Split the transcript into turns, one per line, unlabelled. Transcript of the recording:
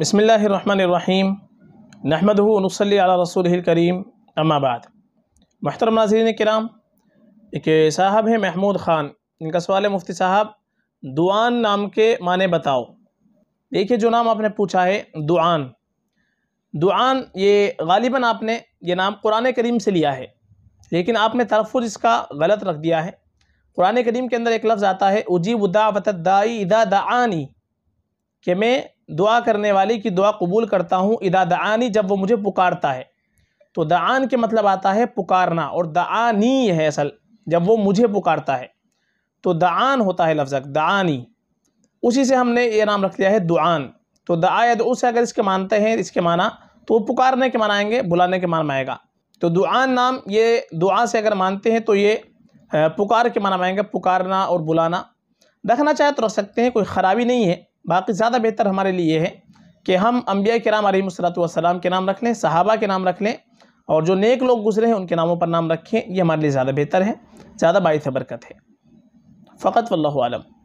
بسم اللہ الرحمن الرحیم نحمد و نصلی علی رسول کریم اما بعد محترم ناظرین کرام ایک صاحب ہیں محمود خان ان کا سوال ہے مفتی صاحب دعان نام کے معنی بتاؤ دیکھیے جو نام آپ نے پوچھا ہے دعان دعان یہ غالباً آپ نے یہ نام قرآن کریم سے لیا ہے لیکن آپ نے تلفظ اس کا غلط رکھ دیا ہے قرآن کریم کے اندر ایک لفظ آتا ہے اجیب دعوت الدائی اذا دعانی کہ میں دعا کرنے والے کی دعا قبول کرتا ہوں ادا دعانی جب وہ مجھے پکارتا ہے تو دعان کے مطلب آتا ہے پکارنا اور دعانی یہ ہے اصل جب وہ مجھے پکارتا ہے تو دعان ہوتا ہے لفظ دعانی اسی سے ہم نے یہ نام رکھ لیا ہے دعان تو دعا یا دعو سے اگر اس کے مانتے ہیں اس کے معنی تو وہ پکارنے کے معنی آئیں گے بلانے کے معنی آئے گا تو دعان نام یہ دعا سے اگر مانتے ہیں تو یہ پکار کے معنی آئیں گے پکارنا اور بلانا رکھنا چاہے تو رکھ سکتے ہیں کوئی خرابی نہیں ہے باقی زیادہ بہتر ہمارے لیے یہ ہے کہ ہم انبیاء کرام علیہ السلام کے نام رکھ لیں صحابہ کے نام رکھ لیں اور جو نیک لوگ گزرے ہیں ان کے ناموں پر نام رکھیں یہ ہمارے لیے زیادہ بہتر ہے زیادہ باعث برکت ہے فقط واللہ عالم